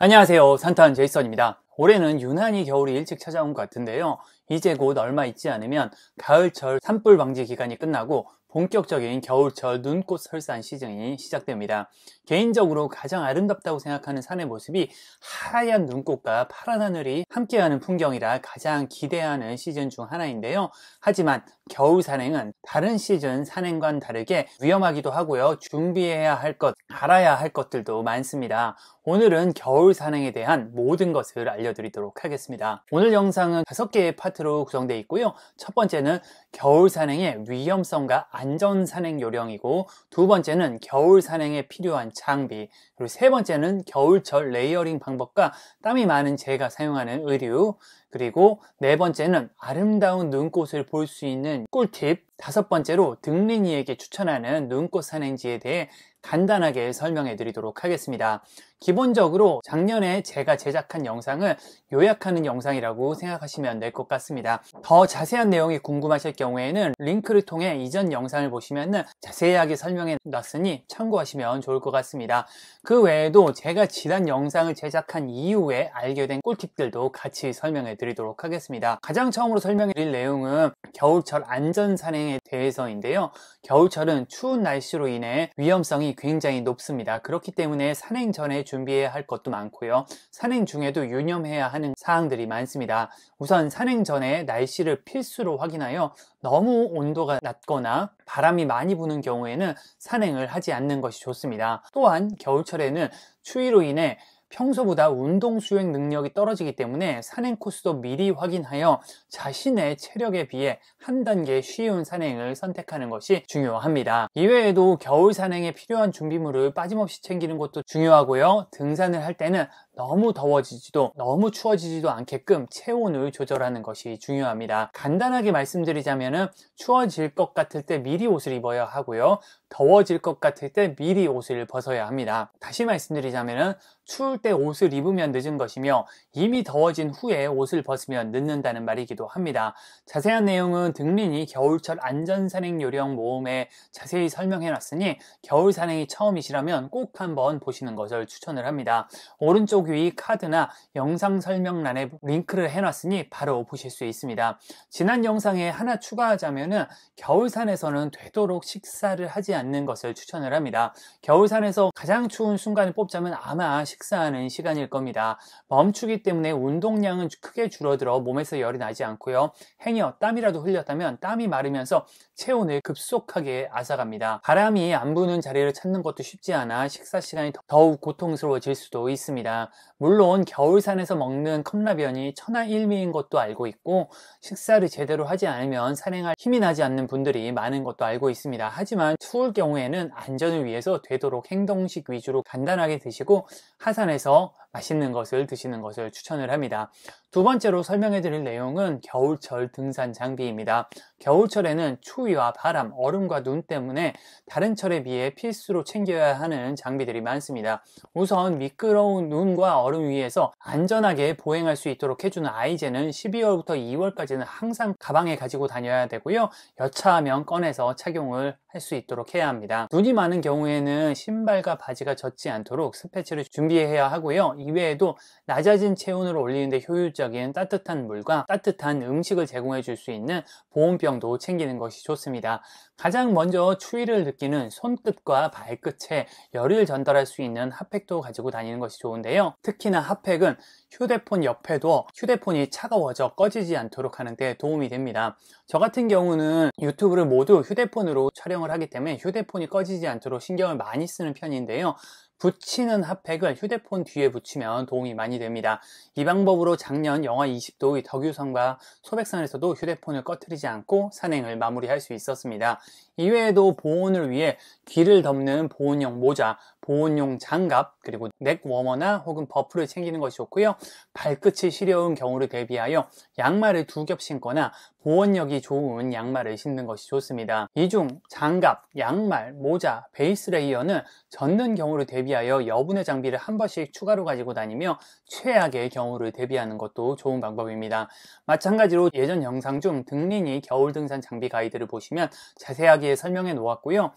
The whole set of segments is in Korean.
안녕하세요. 산탄 제이슨입니다. 올해는 유난히 겨울이 일찍 찾아온 것 같은데요. 이제 곧 얼마 있지 않으면 가을철 산불 방지 기간이 끝나고 본격적인 겨울철 눈꽃 설산 시즌이 시작됩니다. 개인적으로 가장 아름답다고 생각하는 산의 모습이 하얀 눈꽃과 파란 하늘이 함께하는 풍경이라 가장 기대하는 시즌 중 하나인데요. 하지만 겨울 산행은 다른 시즌 산행과는 다르게 위험하기도 하고요. 준비해야 할 것, 알아야 할 것들도 많습니다. 오늘은 겨울 산행에 대한 모든 것을 알려드리도록 하겠습니다. 오늘 영상은 5개의 파트로 구성되어 있고요. 첫 번째는 겨울 산행의 위험성과 안전 산행 요령이고 두 번째는 겨울 산행에 필요한 장비 그리고 세 번째는 겨울철 레이어링 방법과 땀이 많은 제가 사용하는 의류 그리고 네 번째는 아름다운 눈꽃을 볼 수 있는 꿀팁 다섯 번째로 등린이에게 추천하는 눈꽃 산행지에 대해 간단하게 설명해 드리도록 하겠습니다 기본적으로 작년에 제가 제작한 영상을 요약하는 영상이라고 생각하시면 될 것 같습니다. 더 자세한 내용이 궁금하실 경우에는 링크를 통해 이전 영상을 보시면 자세하게 설명해 놨으니 참고하시면 좋을 것 같습니다. 그 외에도 제가 지난 영상을 제작한 이후에 알게 된 꿀팁들도 같이 설명해 드리도록 하겠습니다. 가장 처음으로 설명해 드릴 내용은 겨울철 안전산행에 대해서인데요. 겨울철은 추운 날씨로 인해 위험성이 굉장히 높습니다. 그렇기 때문에 산행 전에 준비해야 할 것도 많고요. 산행 중에도 유념해야 하는 사항들이 많습니다. 우선 산행 전에 날씨를 필수로 확인하여 너무 온도가 낮거나 바람이 많이 부는 경우에는 산행을 하지 않는 것이 좋습니다. 또한 겨울철에는 추위로 인해 평소보다 운동 수행 능력이 떨어지기 때문에 산행 코스도 미리 확인하여 자신의 체력에 비해 한 단계 쉬운 산행을 선택하는 것이 중요합니다. 이외에도 겨울 산행에 필요한 준비물을 빠짐없이 챙기는 것도 중요하고요. 등산을 할 때는 너무 더워지지도 너무 추워지지도 않게끔 체온을 조절하는 것이 중요합니다. 간단하게 말씀드리자면 추워질 것 같을 때 미리 옷을 입어야 하고요. 더워질 것 같을 때 미리 옷을 벗어야 합니다. 다시 말씀드리자면 추울 추때 옷을 입으면 늦은 것이며 이미 더워진 후에 옷을 벗으면 늦는다는 말이기도 합니다. 자세한 내용은 등린이 겨울철 안전산행 요령 모음에 자세히 설명해 놨으니 겨울 산행이 처음이시라면 꼭 한번 보시는 것을 추천을 합니다. 오른쪽 위 카드나 영상 설명란에 링크를 해 놨으니 바로 보실 수 있습니다. 지난 영상에 하나 추가하자면 겨울산에서는 되도록 식사를 하지 않는 것을 추천을 합니다. 겨울산에서 가장 추운 순간을 뽑자면 아마 식사 하는 시간일 겁니다. 멈추기 때문에 운동량은 크게 줄어들어 몸에서 열이 나지 않고요. 행여 땀이라도 흘렸다면 땀이 마르면서 체온을 급속하게 앗아갑니다. 바람이 안 부는 자리를 찾는 것도 쉽지 않아 식사 시간이 더욱 고통스러워질 수도 있습니다. 물론 겨울산에서 먹는 컵라면이 천하일미인 것도 알고 있고 식사를 제대로 하지 않으면 산행할 힘이 나지 않는 분들이 많은 것도 알고 있습니다. 하지만 추울 경우에는 안전을 위해서 되도록 행동식 위주로 간단하게 드시고 하산에서 해서 맛있는 것을 드시는 것을 추천을 합니다. 두 번째로 설명해 드릴 내용은 겨울철 등산 장비입니다. 겨울철에는 추위와 바람, 얼음과 눈 때문에 다른 철에 비해 필수로 챙겨야 하는 장비들이 많습니다. 우선 미끄러운 눈과 얼음 위에서 안전하게 보행할 수 있도록 해주는 아이제는 12월부터 2월까지는 항상 가방에 가지고 다녀야 되고요. 여차하면 꺼내서 착용을 할 수 있도록 해야 합니다. 눈이 많은 경우에는 신발과 바지가 젖지 않도록 스패츠를 준비해야 하고요. 이외에도 낮아진 체온을 올리는데 효율적인 따뜻한 물과 따뜻한 음식을 제공해 줄 수 있는 보온병도 챙기는 것이 좋습니다. 가장 먼저 추위를 느끼는 손끝과 발끝에 열을 전달할 수 있는 핫팩도 가지고 다니는 것이 좋은데요. 특히나 핫팩은 휴대폰 옆에 둬 휴대폰이 차가워져 꺼지지 않도록 하는데 도움이 됩니다. 저 같은 경우는 유튜브를 모두 휴대폰으로 촬영을 하기 때문에 휴대폰이 꺼지지 않도록 신경을 많이 쓰는 편인데요. 붙이는 핫팩을 휴대폰 뒤에 붙이면 도움이 많이 됩니다. 이 방법으로 작년 영하 20도의 덕유산과 소백산에서도 휴대폰을 꺼트리지 않고 산행을 마무리할 수 있었습니다. 이외에도 보온을 위해 귀를 덮는 보온형 모자, 보온용 장갑 그리고 넥 워머나 혹은 버프를 챙기는 것이 좋고요. 발끝이 시려운 경우를 대비하여 양말을 두 겹 신거나 보온력이 좋은 양말을 신는 것이 좋습니다. 이 중 장갑, 양말, 모자, 베이스 레이어는 젖는 경우를 대비하여 여분의 장비를 한 번씩 추가로 가지고 다니며 최악의 경우를 대비하는 것도 좋은 방법입니다. 마찬가지로 예전 영상 중 등린이 겨울 등산 장비 가이드를 보시면 자세하게 설명해 놓았고요.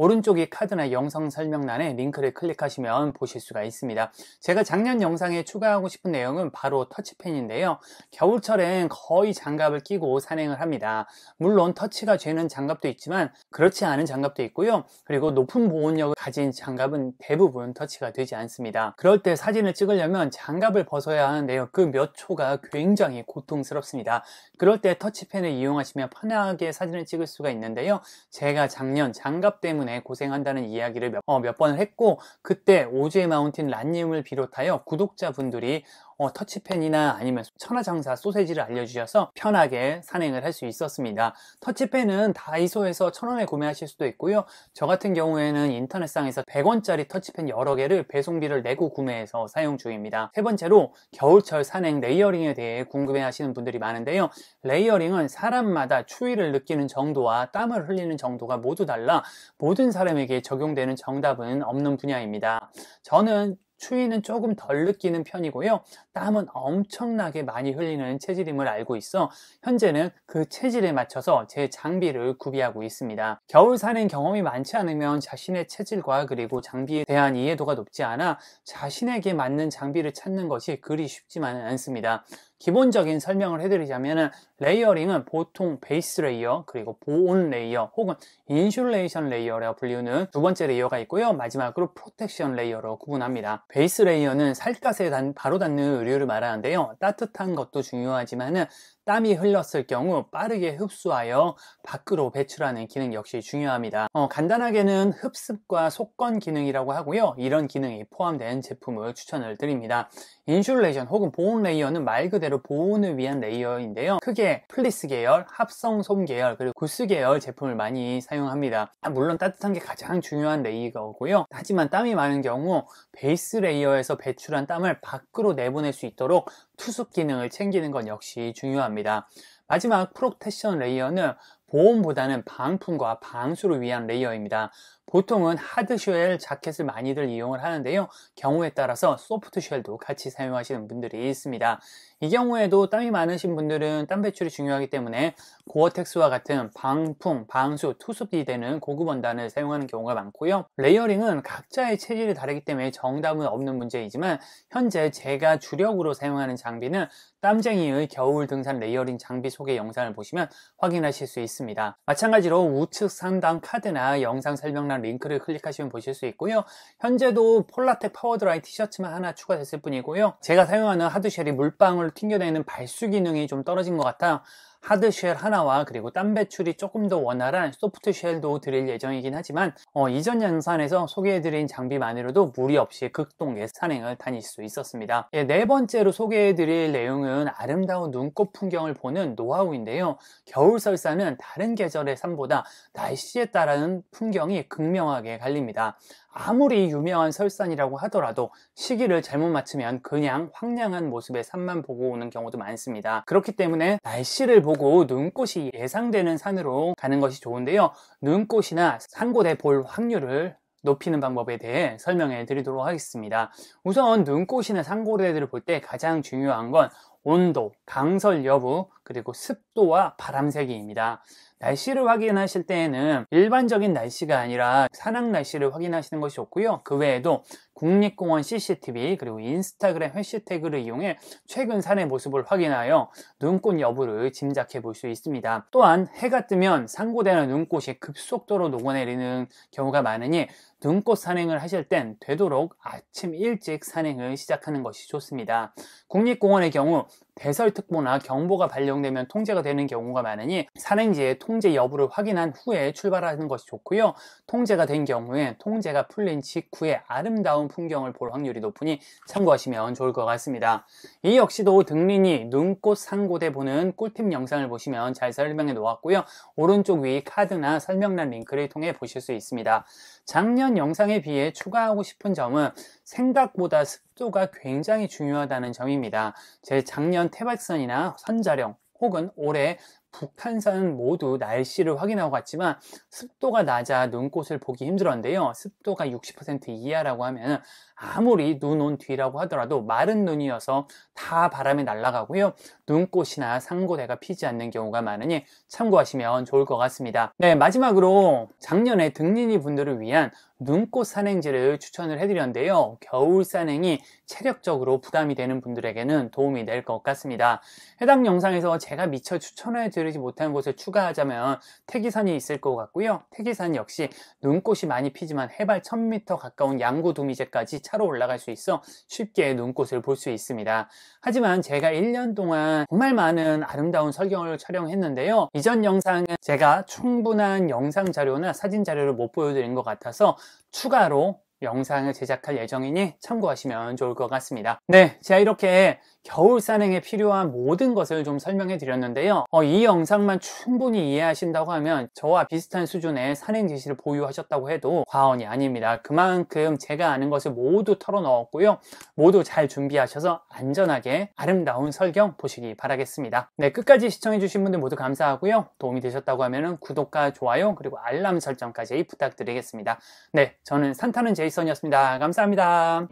오른쪽이 카드나 영상 설명란에 링크를 클릭하시면 보실 수가 있습니다. 제가 작년 영상에 추가하고 싶은 내용은 바로 터치펜인데요. 겨울철엔 거의 장갑을 끼고 산행을 합니다. 물론 터치가 되는 장갑도 있지만 그렇지 않은 장갑도 있고요. 그리고 높은 보온력을 가진 장갑은 대부분 터치가 되지 않습니다. 그럴 때 사진을 찍으려면 장갑을 벗어야 하는데요. 그 몇 초가 굉장히 고통스럽습니다. 그럴 때 터치펜을 이용하시면 편하게 사진을 찍을 수가 있는데요. 제가 작년 장갑 때문에 때문에 고생한다는 이야기를 몇번 어, 몇 했고 그때 오즈의 마운틴 란님을 비롯하여 구독자분들이 어, 터치펜이나 아니면 천하장사 소세지를 알려주셔서 편하게 산행을 할 수 있었습니다. 터치펜은 다이소에서 천원에 구매하실 수도 있고요. 저 같은 경우에는 인터넷상에서 100원짜리 터치펜 여러 개를 배송비를 내고 구매해서 사용 중입니다. 세 번째로 겨울철 산행 레이어링에 대해 궁금해하시는 분들이 많은데요. 레이어링은 사람마다 추위를 느끼는 정도와 땀을 흘리는 정도가 모두 달라 모든 사람에게 적용되는 정답은 없는 분야입니다. 저는 추위는 조금 덜 느끼는 편이고요. 땀은 엄청나게 많이 흘리는 체질임을 알고 있어 현재는 그 체질에 맞춰서 제 장비를 구비하고 있습니다. 겨울 사는 경험이 많지 않으면 자신의 체질과 그리고 장비에 대한 이해도가 높지 않아 자신에게 맞는 장비를 찾는 것이 그리 쉽지만은 않습니다. 기본적인 설명을 해드리자면 레이어링은 보통 베이스 레이어 그리고 보온 레이어 혹은 인슐레이션 레이어라고 불리우는 두 번째 레이어가 있고요 마지막으로 프로텍션 레이어로 구분합니다 베이스 레이어는 살갗에 바로 닿는 의류를 말하는데요 따뜻한 것도 중요하지만은 땀이 흘렀을 경우 빠르게 흡수하여 밖으로 배출하는 기능 역시 중요합니다. 어, 간단하게는 흡습과 속건 기능이라고 하고요. 이런 기능이 포함된 제품을 추천을 드립니다. 인슐레이션 혹은 보온 레이어는 말 그대로 보온을 위한 레이어인데요. 크게 플리스 계열, 합성 솜 계열, 그리고 구스 계열 제품을 많이 사용합니다. 아, 물론 따뜻한 게 가장 중요한 레이어고요. 하지만 땀이 많은 경우 베이스 레이어에서 배출한 땀을 밖으로 내보낼 수 있도록 투숙 기능을 챙기는 건 역시 중요합니다. 마지막 프로텍션 레이어는 보온보다는 방풍과 방수를 위한 레이어입니다. 보통은 하드쉘 자켓을 많이들 이용을 하는데요. 경우에 따라서 소프트쉘도 같이 사용하시는 분들이 있습니다. 이 경우에도 땀이 많으신 분들은 땀 배출이 중요하기 때문에 고어텍스와 같은 방풍, 방수, 투습이 되는 고급 원단을 사용하는 경우가 많고요. 레이어링은 각자의 체질이 다르기 때문에 정답은 없는 문제이지만 현재 제가 주력으로 사용하는 장비는 땀쟁이의 겨울 등산 레이어링 장비 소개 영상을 보시면 확인하실 수 있습니다. 마찬가지로 우측 상단 카드나 영상 설명란 관한 링크를 클릭하시면 보실 수 있고요. 현재도 폴라텍 파워드라이 티셔츠만 하나 추가됐을 뿐이고요. 제가 사용하는 하드쉘이 물방울 튕겨내는 발수 기능이 좀 떨어진 것 같아 요 하드 쉘 하나와 그리고 땀 배출이 조금 더 원활한 소프트 쉘도 드릴 예정이긴 하지만 어, 이전 영상에서 소개해드린 장비만으로도 무리 없이 극동 산행을 다닐 수 있었습니다. 예, 네 번째로 소개해드릴 내용은 아름다운 눈꽃 풍경을 보는 노하우인데요. 겨울 설사는 다른 계절의 산보다 날씨에 따른 풍경이 극명하게 갈립니다. 아무리 유명한 설산이라고 하더라도 시기를 잘못 맞추면 그냥 황량한 모습의 산만 보고 오는 경우도 많습니다. 그렇기 때문에 날씨를 보고 눈꽃이 예상되는 산으로 가는 것이 좋은데요. 눈꽃이나 산곳에 볼 확률을 높이는 방법에 대해 설명해 드리도록 하겠습니다. 우선 눈꽃이나 산고래들을 볼 때 가장 중요한 건 온도, 강설 여부, 그리고 습도와 바람세기입니다. 날씨를 확인하실 때에는 일반적인 날씨가 아니라 산악 날씨를 확인하시는 것이 좋고요. 그 외에도 국립공원 CCTV 그리고 인스타그램 해시태그를 이용해 최근 산의 모습을 확인하여 눈꽃 여부를 짐작해 볼 수 있습니다. 또한 해가 뜨면 상고되는 눈꽃이 급속도로 녹아내리는 경우가 많으니 등꽃 산행을 하실 땐 되도록 아침 일찍 산행을 시작하는 것이 좋습니다. 국립공원의 경우 대설특보나 경보가 발령되면 통제가 되는 경우가 많으니 산행지의 통제 여부를 확인한 후에 출발하는 것이 좋고요. 통제가 된 경우에 통제가 풀린 직후에 아름다운 풍경을 볼 확률이 높으니 참고하시면 좋을 것 같습니다. 이 역시도 등린이 눈꽃 상고대 보는 꿀팁 영상을 보시면 잘 설명해 놓았고요. 오른쪽 위 카드나 설명란 링크를 통해 보실 수 있습니다. 작년 영상에 비해 추가하고 싶은 점은 생각보다 습도가 굉장히 중요하다는 점입니다. 제 작년 태백산이나 선자령 혹은 올해 북한산 모두 날씨를 확인하고 갔지만 습도가 낮아 눈꽃을 보기 힘들었는데요. 습도가 60% 이하라고 하면 아무리 눈 온 뒤라고 하더라도 마른 눈이어서 다 바람에 날아가고요. 눈꽃이나 상고대가 피지 않는 경우가 많으니 참고하시면 좋을 것 같습니다. 네, 마지막으로 작년에 등린이 분들을 위한 눈꽃 산행지를 추천을 해드렸는데요. 겨울 산행이 체력적으로 부담이 되는 분들에게는 도움이 될 것 같습니다. 해당 영상에서 제가 미처 추천해드리지 못한 곳을 추가하자면 태기산이 있을 것 같고요. 태기산 역시 눈꽃이 많이 피지만 해발 1000m 가까운 양구 두미제까지 차로 올라갈 수 있어 쉽게 눈꽃을 볼 수 있습니다. 하지만 제가 1년 동안 정말 많은 아름다운 설경을 촬영했는데요. 이전 영상은 제가 충분한 영상 자료나 사진 자료를 못 보여드린 것 같아서 추가로 영상을 제작할 예정이니 참고하시면 좋을 것 같습니다. 네, 제가 이렇게 겨울 산행에 필요한 모든 것을 좀 설명해 드렸는데요. 어, 이 영상만 충분히 이해하신다고 하면 저와 비슷한 수준의 산행 지시를 보유하셨다고 해도 과언이 아닙니다. 그만큼 제가 아는 것을 모두 털어넣었고요. 모두 잘 준비하셔서 안전하게 아름다운 설경 보시기 바라겠습니다. 네, 끝까지 시청해 주신 분들 모두 감사하고요. 도움이 되셨다고 하면 구독과 좋아요 그리고 알람 설정까지 부탁드리겠습니다. 네, 저는 산타는 제 제이슨이었습니다. 감사합니다.